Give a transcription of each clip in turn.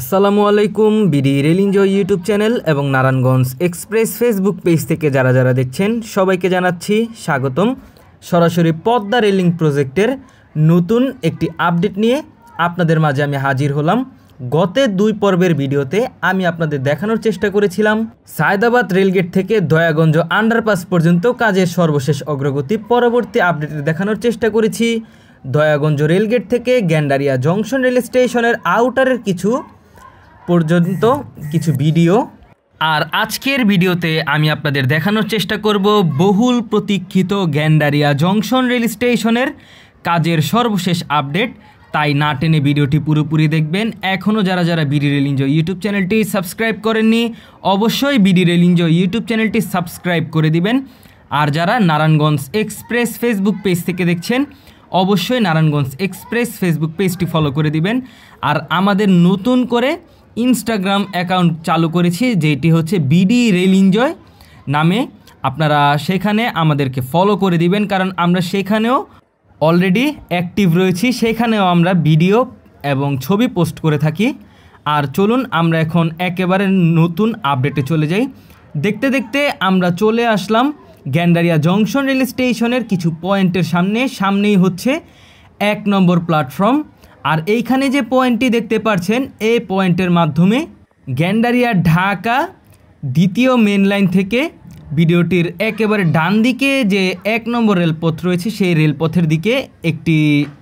আসসালামু আলাইকুম BD rail enjoy YouTube channel এবং নারায়ণগঞ্জ এক্সপ্রেস ফেসবুক পেজ থেকে যারা যারা দেখছেন সবাইকে জানাচ্ছি স্বাগতম সরাসরি পদ্মা রেলিং প্রজেক্টের নতুন একটি আপডেট নিয়ে আপনাদের মাঝে আমি হাজির হলাম গত দুই পর্বের ভিডিওতে আমি আপনাদের দেখানোর চেষ্টা করেছিলাম সায়দাবাদ রেলগেট থেকে দয়াগঞ্জ আন্ডারপাস পর্যন্ত কাজের সর্বশেষ অগ্রগতি পরবর্তী আপডেটে দেখানোর চেষ্টা করেছি দয়াগঞ্জ রেলগেট থেকে গ্যান্ডারিয়া জংশন রেল স্টেশনের আউটারের কিছু পর্যন্ত কিছু ভিডিও আর আজকের ভিডিওতে আমি আপনাদের দেখানোর চেষ্টা করব বহুল প্রতীক্ষিত গ্যান্ডারিয়া জংশন রেল স্টেশনের কাজের সর্বশেষ আপডেট তাই না টেনে ভিডিওটি পুরোপুরি দেখবেন এখনও যারা যারা বিডি রেল ইঞ্জয় ইউটিউব চ্যানেলটি সাবস্ক্রাইব করেননি অবশ্যই বিডি রেল ইঞ্জয় ইউটিউব চ্যানেলটি সাবস্ক্রাইব করে দিবেন আর যারা নারায়ণগঞ্জ এক্সপ্রেস ফেসবুক পেজ থেকে দেখছেন অবশ্যই নারায়ণগঞ্জ এক্সপ্রেস ফেসবুক পেজটি ফলো করে দিবেন আর আমাদের নতুন করে ইনস্টাগ্রাম অ্যাকাউন্ট চালু করেছি যেটি হচ্ছে বিডি রেল এনজয় নামে আপনারা সেখানে আমাদেরকে ফলো করে দিবেন কারণ আমরা সেখানেও অলরেডি অ্যাক্টিভ রয়েছি সেখানেও আমরা ভিডিও এবং ছবি পোস্ট করে থাকি আর চলুন আমরা এখন একেবারে নতুন আপডেটে চলে যাই দেখতে দেখতে আমরা চলে আসলাম গ্যান্ডারিয়া জংশন রেল স্টেশনের কিছু পয়েন্টের সামনে সামনেই হচ্ছে এক নম্বর প্ল্যাটফর্ম আর এইখানে যে পয়েন্টটি দেখতে পাচ্ছেন এই পয়েন্টের মাধ্যমে গ্যান্ডারিয়া ঢাকা দ্বিতীয় মেন লাইন থেকে ভিডিওটির একেবারে ডান দিকে যে এক নম্বর রেলপথ রয়েছে সেই রেলপথের দিকে একটি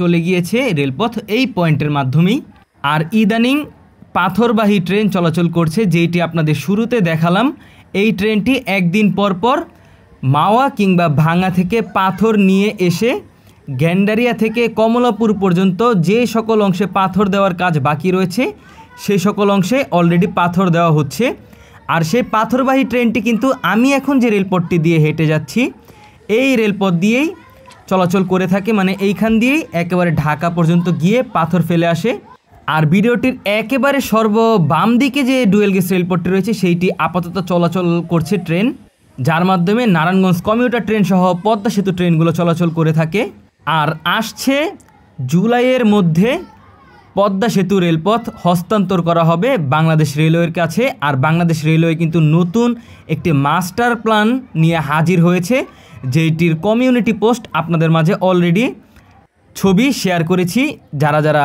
চলে গিয়েছে রেলপথ এই পয়েন্টের মাধ্যমেই আর ইদানিং পাথরবাহী ট্রেন চলাচল করছে যেইটি আপনাদের শুরুতে দেখালাম এই ট্রেনটি একদিন পর পর মাওয়া কিংবা ভাঙা থেকে পাথর নিয়ে এসে গ্যান্ডারিয়া থেকে কমলাপুর পর্যন্ত যে সকল অংশে পাথর দেওয়ার কাজ বাকি রয়েছে সেই সকল অংশে অলরেডি পাথর দেওয়া হচ্ছে আর সেই পাথরবাহী ট্রেনটি কিন্তু আমি এখন যে রেলপথটি দিয়ে হেঁটে যাচ্ছি এই রেলপথ দিয়েই চলাচল করে থাকে মানে এইখান দিয়েই একেবারে ঢাকা পর্যন্ত গিয়ে পাথর ফেলে আসে আর ভিডিওটির একেবারে সর্ব বাম দিকে যে ডুয়েল গেস রেলপথটি রয়েছে সেইটি আপাতত চলাচল করছে ট্রেন যার মাধ্যমে নারায়ণগঞ্জ কমিউটার ট্রেন সহ পদ্মা সেতু ট্রেনগুলো চলাচল করে থাকে আর আসছে জুলাইয়ের মধ্যে পদ্মা সেতু রেলপথ হস্তান্তর করা হবে বাংলাদেশ রেলওয়ের কাছে আর বাংলাদেশ রেলওয়ে কিন্তু নতুন একটি মাস্টার প্ল্যান নিয়ে হাজির হয়েছে যেটির কমিউনিটি পোস্ট আপনাদের মাঝে অলরেডি ছবি শেয়ার করেছি যারা যারা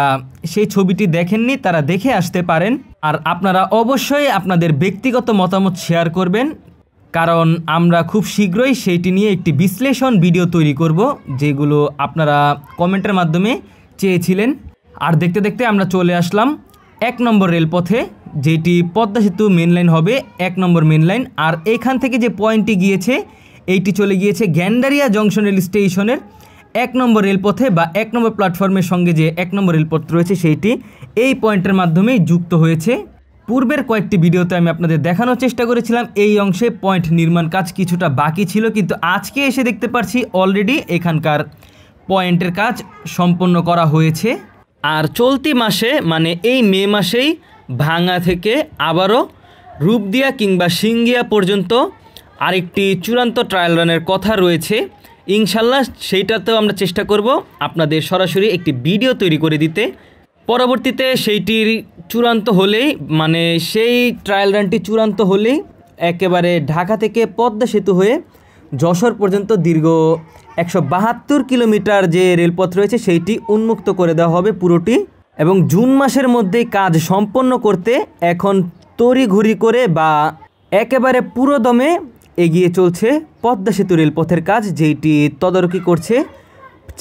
সেই ছবিটি দেখেননি তারা দেখে আসতে পারেন আর আপনারা অবশ্যই আপনাদের ব্যক্তিগত মতামত শেয়ার করবেন কারণ আমরা খুব শীঘ্রই সেইটি নিয়ে একটি বিশ্লেষণ ভিডিও তৈরি করব যেগুলো আপনারা কমেন্টের মাধ্যমে চেয়েছিলেন আর দেখতে দেখতে আমরা চলে আসলাম এক নম্বর রেলপথে যেটি পদ্মা সেতু মেনলাইন হবে এক নম্বর মেনলাইন আর এখান থেকে যে পয়েন্টটি গিয়েছে এইটি চলে গিয়েছে গ্যান্ডারিয়া জংশন রেল স্টেশনের এক নম্বর রেলপথে বা এক নম্বর প্ল্যাটফর্মের সঙ্গে যে এক নম্বর রেলপথ রয়েছে সেইটি এই পয়েন্টের মাধ্যমেই যুক্ত হয়েছে পূর্বের কয়েকটি ভিডিওতে আমি আপনাদের দেখানোর চেষ্টা করেছিলাম এই অংশে পয়েন্ট নির্মাণ কাজ কিছুটা বাকি ছিল কিন্তু আজকে এসে দেখতে পারছি অলরেডি এখানকার পয়েন্টের কাজ সম্পন্ন করা হয়েছে আর চলতি মাসে মানে এই মে মাসেই ভাঙা থেকে আবারও রূপদিয়া কিংবা সিঙ্গিয়া পর্যন্ত আরেকটি চূড়ান্ত ট্রায়াল রানের কথা রয়েছে ইনশাল্লাহ সেইটাতেও আমরা চেষ্টা করব আপনাদের সরাসরি একটি ভিডিও তৈরি করে দিতে পরবর্তীতে সেইটির চূড়ান্ত হলেই মানে সেই ট্রায়াল রানটি চূড়ান্ত হলেই একেবারে ঢাকা থেকে পদ্মা সেতু হয়ে যশোর পর্যন্ত দীর্ঘ একশো বাহাত্তর কিলোমিটার যে রেলপথ রয়েছে সেইটি উন্মুক্ত করে দেওয়া হবে পুরোটি এবং জুন মাসের মধ্যে কাজ সম্পন্ন করতে এখন ঘুরি করে বা একেবারে পুরোদমে এগিয়ে চলছে পদ্মা সেতু রেলপথের কাজ যেইটি তদারকি করছে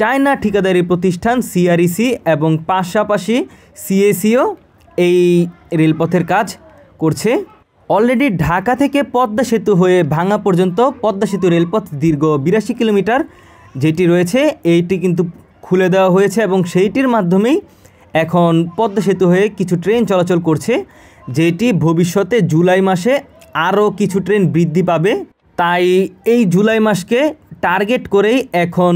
চায়না ঠিকাদারি প্রতিষ্ঠান সিআরইসি e এবং পাশাপাশি সিএসিও এই রেলপথের কাজ করছে অলরেডি ঢাকা থেকে পদ্মা সেতু হয়ে ভাঙা পর্যন্ত পদ্মা সেতু রেলপথ দীর্ঘ বিরাশি কিলোমিটার যেটি রয়েছে এইটি কিন্তু খুলে দেওয়া হয়েছে এবং সেইটির মাধ্যমেই এখন পদ্মা সেতু হয়ে কিছু ট্রেন চলাচল করছে যেটি ভবিষ্যতে জুলাই মাসে আরও কিছু ট্রেন বৃদ্ধি পাবে তাই এই জুলাই মাসকে টার্গেট করেই এখন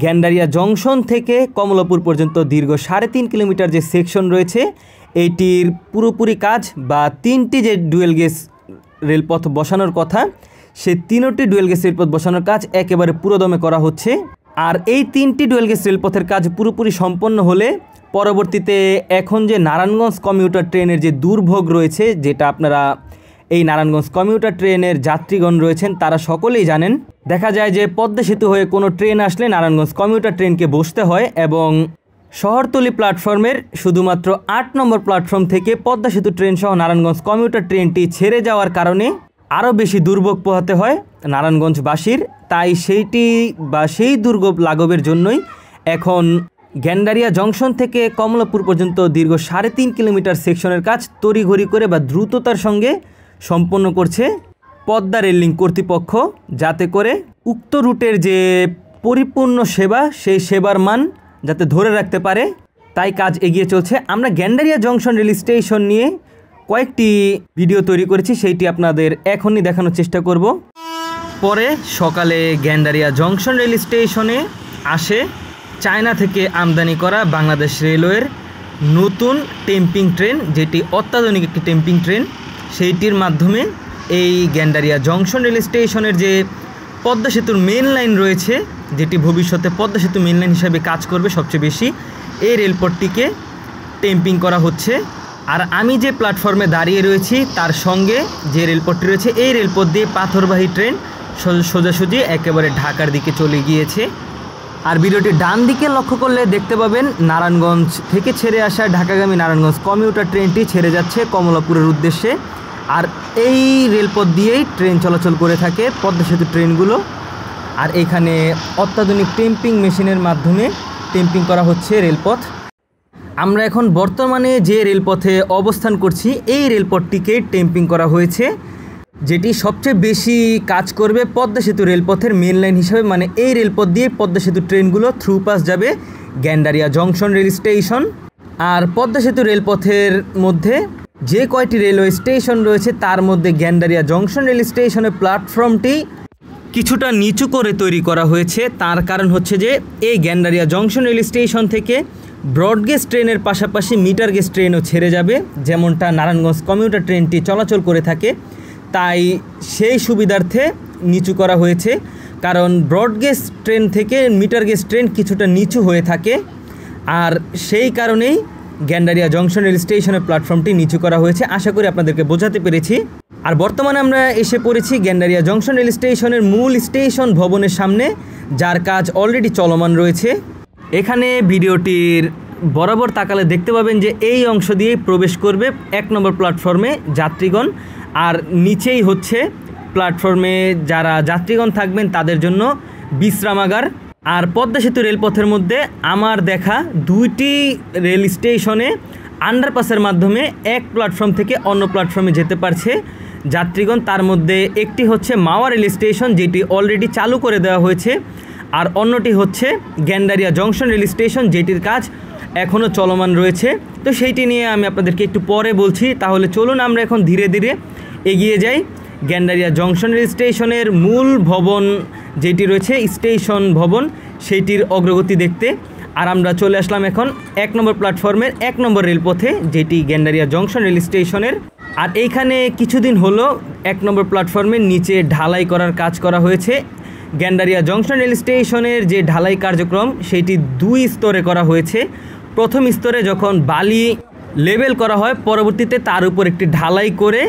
গ্যান্ডারিয়া জংশন থেকে কমলাপুর পর্যন্ত দীর্ঘ সাড়ে তিন কিলোমিটার যে সেকশন রয়েছে এইটির পুরোপুরি কাজ বা তিনটি যে ডুয়েল গেস রেলপথ বসানোর কথা সে তিনটি ডুয়েল গেস রেলপথ বসানোর কাজ একেবারে পুরোদমে করা হচ্ছে আর এই তিনটি ডুয়েল গেস রেলপথের কাজ পুরোপুরি সম্পন্ন হলে পরবর্তীতে এখন যে নারায়ণগঞ্জ কমিউটার ট্রেনের যে দুর্ভোগ রয়েছে যেটা আপনারা এই নারায়ণগঞ্জ কমিউটার ট্রেনের যাত্রীগণ রয়েছেন তারা সকলেই জানেন দেখা যায় যে পদ্মা সেতু হয়ে কোনো ট্রেন আসলে নারায়ণগঞ্জ কমিউটার ট্রেনকে বসতে হয় এবং শহরতলি প্ল্যাটফর্মের শুধুমাত্র আট নম্বর প্ল্যাটফর্ম থেকে পদ্মা সেতু ট্রেনসহ নারায়ণগঞ্জ কমিউটার ট্রেনটি ছেড়ে যাওয়ার কারণে আরও বেশি দুর্ভোগ পোহাতে হয় নারায়ণগঞ্জবাসীর তাই সেইটি বা সেই দুর্গ লাঘবের জন্যই এখন গ্যান্ডারিয়া জংশন থেকে কমলাপুর পর্যন্ত দীর্ঘ সাড়ে তিন কিলোমিটার সেকশনের কাজ তড়িঘড়ি করে বা দ্রুততার সঙ্গে সম্পন্ন করছে পদ্মা রেল কর্তৃপক্ষ যাতে করে উক্ত রুটের যে পরিপূর্ণ সেবা সেই সেবার মান যাতে ধরে রাখতে পারে তাই কাজ এগিয়ে চলছে আমরা গ্যান্ডারিয়া জংশন রেল স্টেশন নিয়ে কয়েকটি ভিডিও তৈরি করেছি সেইটি আপনাদের এখনই দেখানোর চেষ্টা করব পরে সকালে গ্যান্ডারিয়া জংশন রেল স্টেশনে আসে চায়না থেকে আমদানি করা বাংলাদেশ রেলওয়ের নতুন টেম্পিং ট্রেন যেটি অত্যাধুনিক একটি টেম্পিং ট্রেন সেইটির মাধ্যমে এই গ্যান্ডারিয়া জংশন রেল স্টেশনের যে পদ্মা সেতুর মেন লাইন রয়েছে যেটি ভবিষ্যতে পদ্মা সেতু মেন লাইন হিসাবে কাজ করবে সবচেয়ে বেশি এই রেলপথটিকে টেম্পিং করা হচ্ছে আর আমি যে প্ল্যাটফর্মে দাঁড়িয়ে রয়েছি তার সঙ্গে যে রেলপথটি রয়েছে এই রেলপথ দিয়ে পাথরবাহী ট্রেন সোজাসুজি একেবারে ঢাকার দিকে চলে গিয়েছে আর ভিডিওটি ডান দিকে লক্ষ্য করলে দেখতে পাবেন নারায়ণগঞ্জ থেকে ছেড়ে আসা ঢাকাগামী নারায়ণগঞ্জ কমিউটার ট্রেনটি ছেড়ে যাচ্ছে কমলাপুরের উদ্দেশ্যে আর এই রেলপথ দিয়েই ট্রেন চলাচল করে থাকে পদ্মা সেতু ট্রেনগুলো আর এখানে অত্যাধুনিক টেম্পিং মেশিনের মাধ্যমে টেম্পিং করা হচ্ছে রেলপথ আমরা এখন বর্তমানে যে রেলপথে অবস্থান করছি এই রেলপথটিকে টেম্পিং করা হয়েছে যেটি সবচেয়ে বেশি কাজ করবে পদ্মা সেতু রেলপথের মেন লাইন হিসাবে মানে এই রেলপথ দিয়ে পদ্মা সেতু ট্রেনগুলো থ্রু পাস যাবে গ্যান্ডারিয়া জংশন রেল স্টেশন আর পদ্মা সেতু রেলপথের মধ্যে যে কয়টি রেলওয়ে স্টেশন রয়েছে তার মধ্যে গ্যান্ডারিয়া জংশন রেল স্টেশনের প্ল্যাটফর্মটি কিছুটা নিচু করে তৈরি করা হয়েছে তার কারণ হচ্ছে যে এই গ্যান্ডারিয়া জংশন রেল স্টেশন থেকে ব্রডগেজ ট্রেনের পাশাপাশি মিটার গেজ ট্রেনও ছেড়ে যাবে যেমনটা নারায়ণগঞ্জ কমিউটার ট্রেনটি চলাচল করে থাকে তাই সেই সুবিধার্থে নিচু করা হয়েছে কারণ ব্রডগেজ ট্রেন থেকে মিটার গেজ ট্রেন কিছুটা নিচু হয়ে থাকে আর সেই কারণেই গ্যান্ডারিয়া জংশন রেল স্টেশনের প্ল্যাটফর্মটি নিচু করা হয়েছে আশা করি আপনাদেরকে বোঝাতে পেরেছি আর বর্তমানে আমরা এসে পড়েছি গ্যান্ডারিয়া জংশন রেল স্টেশনের মূল স্টেশন ভবনের সামনে যার কাজ অলরেডি চলমান রয়েছে এখানে ভিডিওটির বরাবর তাকালে দেখতে পাবেন যে এই অংশ দিয়েই প্রবেশ করবে এক নম্বর প্ল্যাটফর্মে যাত্রীগণ আর নিচেই হচ্ছে প্ল্যাটফর্মে যারা যাত্রীগণ থাকবেন তাদের জন্য বিশ্রামাগার আর পদ্মা সেতু রেলপথের মধ্যে আমার দেখা দুইটি রেল স্টেশনে আন্ডারপাসের মাধ্যমে এক প্ল্যাটফর্ম থেকে অন্য প্ল্যাটফর্মে যেতে পারছে যাত্রীগণ তার মধ্যে একটি হচ্ছে মাওয়া রেল স্টেশন যেটি অলরেডি চালু করে দেওয়া হয়েছে আর অন্যটি হচ্ছে গ্যান্ডারিয়া জংশন রেল স্টেশন যেটির কাজ এখনও চলমান রয়েছে তো সেইটি নিয়ে আমি আপনাদেরকে একটু পরে বলছি তাহলে চলুন আমরা এখন ধীরে ধীরে এগিয়ে যাই গ্যান্ডারিয়া জংশনের স্টেশনের মূল ভবন যেটি রয়েছে স্টেশন ভবন সেইটির অগ্রগতি দেখতে আর আমরা চলে আসলাম এখন এক নম্বর প্ল্যাটফর্মের এক নম্বর রেলপথে যেটি গ্যান্ডারিয়া জংশন রেল স্টেশনের আর এইখানে কিছুদিন হলো এক নম্বর প্ল্যাটফর্মের নিচে ঢালাই করার কাজ করা হয়েছে গ্যান্ডারিয়া জংশন রেল স্টেশনের যে ঢালাই কার্যক্রম সেটি দুই স্তরে করা হয়েছে প্রথম স্তরে যখন বালি লেবেল করা হয় পরবর্তীতে তার উপর একটি ঢালাই করে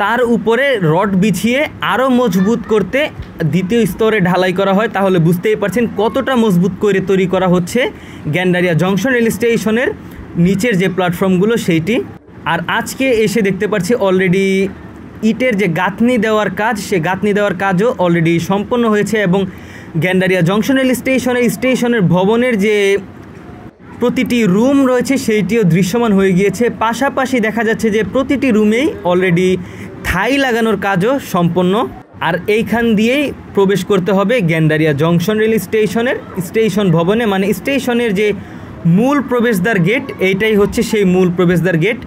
তার উপরে রড বিছিয়ে আরও মজবুত করতে দ্বিতীয় স্তরে ঢালাই করা হয় তাহলে বুঝতেই পারছেন কতটা মজবুত করে তৈরি করা হচ্ছে গ্যান্ডারিয়া জংশন রেল স্টেশনের নিচের যে প্ল্যাটফর্মগুলো সেইটি আর আজকে এসে দেখতে পাচ্ছি অলরেডি ইটের যে গাঁথনি দেওয়ার কাজ সে গাঁথনি দেওয়ার কাজও অলরেডি সম্পন্ন হয়েছে এবং গ্যান্ডারিয়া জংশন রেল স্টেশনের স্টেশনের ভবনের যে প্রতিটি রুম রয়েছে সেইটিও দৃশ্যমান হয়ে গিয়েছে পাশাপাশি দেখা যাচ্ছে যে প্রতিটি রুমেই অলরেডি থাই লাগানোর কাজও সম্পন্ন আর এইখান দিয়েই প্রবেশ করতে হবে গ্যান্ডারিয়া জংশন রেল স্টেশনের স্টেশন ভবনে মানে স্টেশনের যে মূল প্রবেশদ্বার গেট এইটাই হচ্ছে সেই মূল প্রবেশদ্বার গেট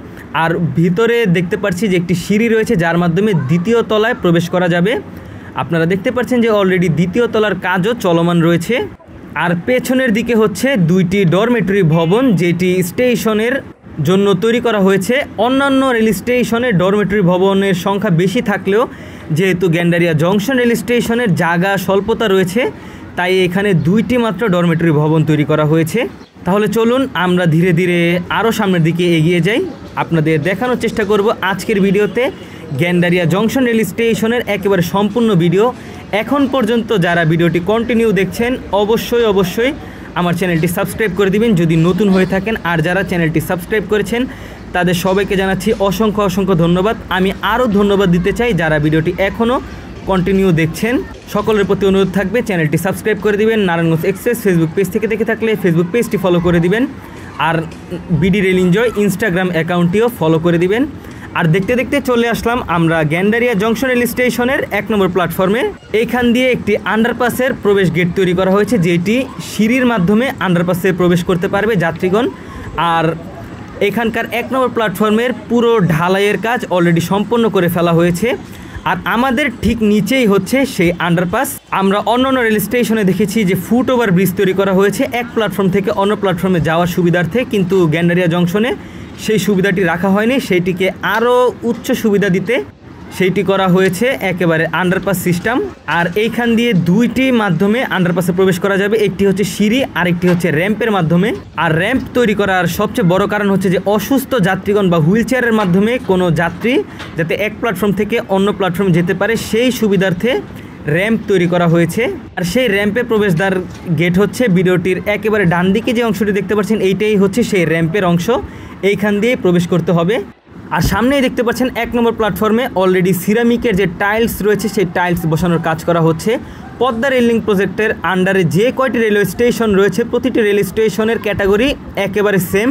আর ভিতরে দেখতে পাচ্ছি যে একটি সিঁড়ি রয়েছে যার মাধ্যমে দ্বিতীয় তলায় প্রবেশ করা যাবে আপনারা দেখতে পাচ্ছেন যে অলরেডি দ্বিতীয় তলার কাজও চলমান রয়েছে আর পেছনের দিকে হচ্ছে দুইটি ডরমেটরি ভবন যেটি স্টেশনের জন্য তৈরি করা হয়েছে অন্যান্য রেল স্টেশনে ডরমেটরি ভবনের সংখ্যা বেশি থাকলেও যেহেতু গ্যান্ডারিয়া জংশন রেল স্টেশনের জায়গা স্বল্পতা রয়েছে তাই এখানে দুইটি মাত্র ডরমেটরি ভবন তৈরি করা হয়েছে তাহলে চলুন আমরা ধীরে ধীরে আরও সামনের দিকে এগিয়ে যাই আপনাদের দেখানোর চেষ্টা করব আজকের ভিডিওতে গ্যান্ডারিয়া জংশন রেল স্টেশনের একেবারে সম্পূর্ণ ভিডিও এখন পর্যন্ত যারা ভিডিওটি কন্টিনিউ দেখছেন অবশ্যই অবশ্যই আমার চ্যানেলটি সাবস্ক্রাইব করে দিবেন যদি নতুন হয়ে থাকেন আর যারা চ্যানেলটি সাবস্ক্রাইব করেছেন তাদের সবাইকে জানাচ্ছি অসংখ্য অসংখ্য ধন্যবাদ আমি আরও ধন্যবাদ দিতে চাই যারা ভিডিওটি এখনও কন্টিনিউ দেখছেন সকলের প্রতি অনুরোধ থাকবে চ্যানেলটি সাবস্ক্রাইব করে দিবেন নারায়ণগঞ্জ এক্সপ্রেস ফেসবুক পেজ থেকে দেখে থাকলে ফেসবুক পেজটি ফলো করে দিবেন আর বিডি রেল এনজয় ইনস্টাগ্রাম অ্যাকাউন্টটিও ফলো করে দিবেন আর দেখতে দেখতে চলে আসলাম আমরা গ্যান্ডারিয়া জংশন রেল স্টেশনের এক নম্বর প্ল্যাটফর্মে এইখান দিয়ে একটি আন্ডারপাসের প্রবেশ গেট তৈরি করা হয়েছে যেটি সিঁড়ির মাধ্যমে আন্ডারপাসে প্রবেশ করতে পারবে যাত্রীগণ আর এখানকার এক নম্বর প্ল্যাটফর্মের পুরো ঢালাইয়ের কাজ অলরেডি সম্পন্ন করে ফেলা হয়েছে আর আমাদের ঠিক নিচেই হচ্ছে সেই আন্ডারপাস আমরা অন্য অন্য রেল স্টেশনে দেখেছি যে ফুট ওভার ব্রিজ তৈরি করা হয়েছে এক প্ল্যাটফর্ম থেকে অন্য প্ল্যাটফর্মে যাওয়ার সুবিধার্থে কিন্তু গ্যান্ডারিয়া জংশনে সেই সুবিধাটি রাখা হয়নি সেইটিকে আরও উচ্চ সুবিধা দিতে সেইটি করা হয়েছে একেবারে আন্ডারপাস সিস্টেম আর এইখান দিয়ে দুইটি মাধ্যমে আন্ডারপাসে প্রবেশ করা যাবে একটি হচ্ছে সিঁড়ি আর একটি হচ্ছে র্যাম্পের মাধ্যমে আর র্যাম্প তৈরি করার সবচেয়ে বড় কারণ হচ্ছে যে অসুস্থ যাত্রীগণ বা হুইল চেয়ারের মাধ্যমে কোনো যাত্রী যাতে এক প্ল্যাটফর্ম থেকে অন্য প্ল্যাটফর্মে যেতে পারে সেই সুবিধার্থে র্যাম্প তৈরি করা হয়েছে আর সেই র্যাম্পে প্রবেশদ্বার গেট হচ্ছে ভিডিওটির একেবারে ডান দিকে যে অংশটি দেখতে পাচ্ছেন এইটাই হচ্ছে সেই র্যাম্পের অংশ এইখান দিয়ে প্রবেশ করতে হবে আর সামনেই দেখতে পাচ্ছেন এক নম্বর প্ল্যাটফর্মে অলরেডি সিরামিকের যে টাইলস রয়েছে সেই টাইলস বসানোর কাজ করা হচ্ছে পদ্মা রেলিং প্রজেক্টের আন্ডারে যে কয়টি রেলওয়ে স্টেশন রয়েছে প্রতিটি রেল স্টেশনের ক্যাটাগরি একেবারে সেম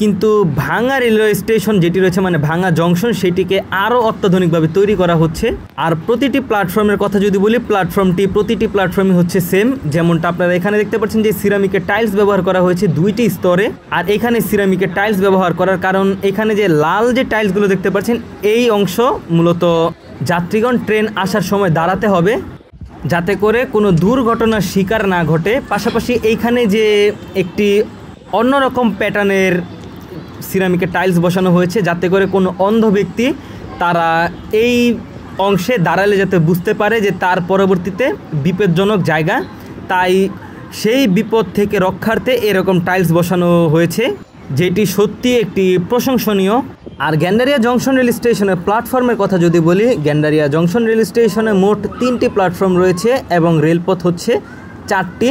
কিন্তু ভাঙা রেলওয়ে স্টেশন যেটি রয়েছে মানে ভাঙা জংশন সেটিকে আরও অত্যাধুনিকভাবে তৈরি করা হচ্ছে আর প্রতিটি প্ল্যাটফর্মের কথা যদি বলি প্ল্যাটফর্মটি প্রতিটি প্ল্যাটফর্মই হচ্ছে সেম যেমনটা আপনারা এখানে দেখতে পাচ্ছেন যে সিরামিকের টাইলস ব্যবহার করা হয়েছে দুইটি স্তরে আর এখানে সিরামিকের টাইলস ব্যবহার করার কারণ এখানে যে লাল যে টাইলসগুলো দেখতে পাচ্ছেন এই অংশ মূলত যাত্রীগণ ট্রেন আসার সময় দাঁড়াতে হবে যাতে করে কোনো দুর্ঘটনার শিকার না ঘটে পাশাপাশি এইখানে যে একটি অন্যরকম প্যাটার্নের সিরামিকে টাইলস বসানো হয়েছে যাতে করে কোনো অন্ধ ব্যক্তি তারা এই অংশে দাঁড়ালে যাতে বুঝতে পারে যে তার পরবর্তীতে বিপজ্জনক জায়গা তাই সেই বিপদ থেকে রক্ষার্থে এরকম টাইলস বসানো হয়েছে যেটি সত্যি একটি প্রশংসনীয় আর গ্যান্ডারিয়া জংশন রেল স্টেশনের প্ল্যাটফর্মের কথা যদি বলি গ্যান্ডারিয়া জংশন রেল স্টেশনে মোট তিনটি প্ল্যাটফর্ম রয়েছে এবং রেলপথ হচ্ছে চারটি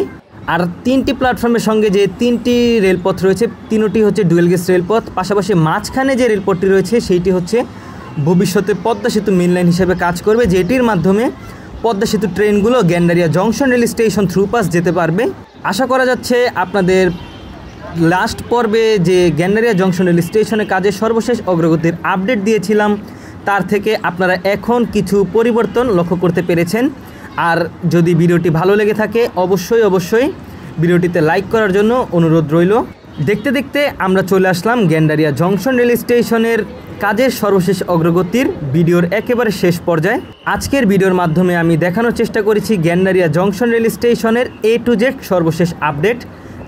আর তিনটি প্ল্যাটফর্মের সঙ্গে যে তিনটি রেলপথ রয়েছে তিনটি হচ্ছে ডুয়েল গেস রেলপথ পাশাপাশি মাঝখানে যে রেলপথটি রয়েছে সেইটি হচ্ছে ভবিষ্যতে পদ্মা সেতু লাইন হিসেবে কাজ করবে যেটির মাধ্যমে পদ্মা সেতু ট্রেনগুলো Gandaria junction rail station through pass যেতে পারবে আশা করা যাচ্ছে আপনাদের লাস্ট পর্বে যে গ্যান্ডারিয়া জংশন রেল স্টেশনে কাজে সর্বশেষ অগ্রগতির আপডেট দিয়েছিলাম তার থেকে আপনারা এখন কিছু পরিবর্তন লক্ষ্য করতে পেরেছেন আর যদি ভিডিওটি ভালো লেগে থাকে অবশ্যই অবশ্যই ভিডিওটিতে লাইক করার জন্য অনুরোধ রইল দেখতে দেখতে আমরা চলে আসলাম গ্যান্ডারিয়া জংশন রেল স্টেশনের কাজের সর্বশেষ অগ্রগতির ভিডিওর একেবারে শেষ পর্যায়ে আজকের ভিডিওর মাধ্যমে আমি দেখানোর চেষ্টা করেছি গ্যান্ডারিয়া জংশন রেল স্টেশনের এ টু জেড সর্বশেষ আপডেট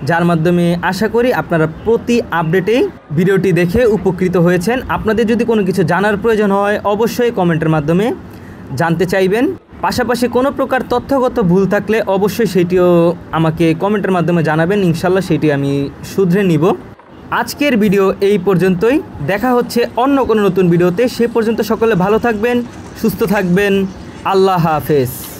যার মাধ্যমে আশা করি আপনারা প্রতি আপডেটেই ভিডিওটি দেখে উপকৃত হয়েছেন আপনাদের যদি কোনো কিছু জানার প্রয়োজন হয় অবশ্যই কমেন্টের মাধ্যমে জানতে চাইবেন পাশাপাশি কোনো প্রকার তথ্যগত ভুল থাকলে অবশ্যই সেটিও আমাকে কমেন্টের মাধ্যমে জানাবেন ইনশাল্লাহ সেটি আমি শুধরে নিব আজকের ভিডিও এই পর্যন্তই দেখা হচ্ছে অন্য কোনো নতুন ভিডিওতে সে পর্যন্ত সকলে ভালো থাকবেন সুস্থ থাকবেন আল্লাহ হাফেজ